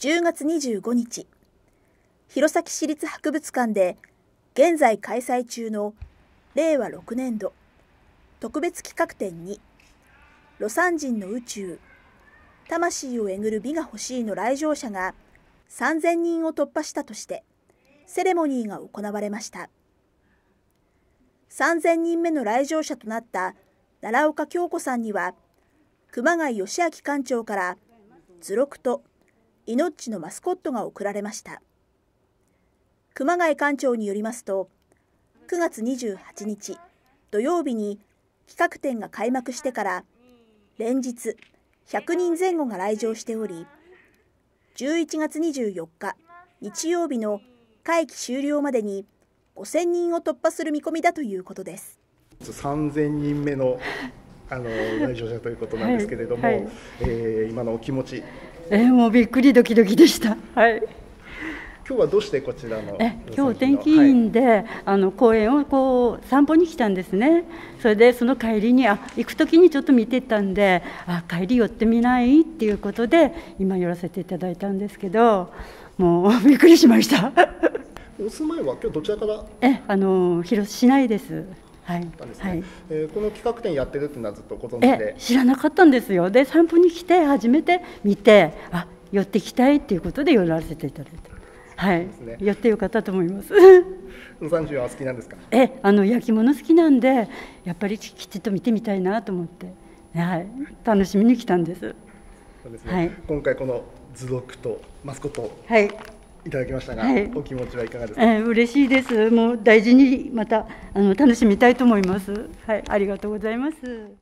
10月25日弘前市立博物館で現在開催中の令和6年度特別企画展に「魯山人の宇宙魂をえぐる美が欲しい」の来場者が3000人を突破したとしてセレモニーが行われました3000人目の来場者となった奈良岡京子さんには熊谷義明館長から図録と命のマスコットが贈られました熊谷館長によりますと9月28日土曜日に企画展が開幕してから連日100人前後が来場しており11月24日日曜日の会期終了までに5000人を突破する見込みだということです。3 0人目のあの来場者ということなんですけれども、はいはい、えー、今のお気持ち。えー、もうびっくりドキドキでした。はい。今日はどうしてこちらの今日天気委員で、はい、あの公園をこう散歩に来たんですねそれでその帰りにあ行く時にちょっと見てたんであ帰り寄ってみないっていうことで今寄らせていただいたんですけどもうびっくりしましたお住まいは今日どちらからえあの広市内ですはい、はい、えー、この企画展やってるっていうのはずっとご存知で知らなかったんですよで散歩に来て初めて見てあ寄ってきたいっていうことで寄らせていただいた。はい、ね、寄ってよかったと思います。三十は好きなんですか。え、あの焼き物好きなんで、やっぱりきちっと見てみたいなと思って。はい、楽しみに来たんです。そうですね、はい、今回この図録とマスコット。はい。いただきましたが、はい、お気持ちはいかがですか、えー、嬉しいです。もう大事にまたあの楽しみたいと思います。はい、ありがとうございます。